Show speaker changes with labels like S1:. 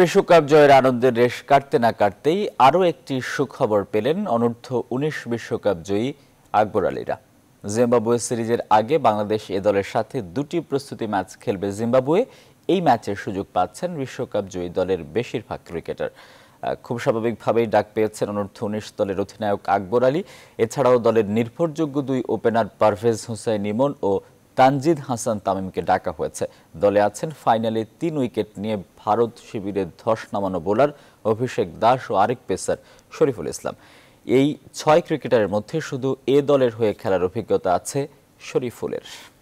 S1: বিশ্বকাপ জয়ের আনন্দের রেশ কাটতে না কাটতেই আরও একটি সুখবর পেলেন অনূর্ধ্ব উনিশ বিশ্বকাপ জয়ী আকবর আলীরা জিম্বাবুয়ে সিরিজের আগে বাংলাদেশ এ দলের সাথে দুটি প্রস্তুতি ম্যাচ খেলবে জিম্বাবুয়ে এই ম্যাচের সুযোগ পাচ্ছেন বিশ্বকাপ জয়ী দলের বেশিরভাগ ক্রিকেটার খুব স্বাভাবিকভাবেই ডাক পেয়েছেন অনূর্ধ্ব উনিশ দলের অধিনায়ক আকবর আলী এছাড়াও দলের নির্ভরযোগ্য দুই ওপেনার পারভেজ হুসাইন ইমন ও তানজিদ হাসান তামিমকে ডাকা হয়েছে দলে আছেন ফাইনালে তিন উইকেট নিয়ে ভারত শিবিরে ধস নামানো বোলার অভিষেক দাস ও আরেক পেসার শরীফুল ইসলাম এই ছয় ক্রিকেটারের মধ্যে শুধু এ দলের হয়ে খেলার অভিজ্ঞতা আছে শরীফুলের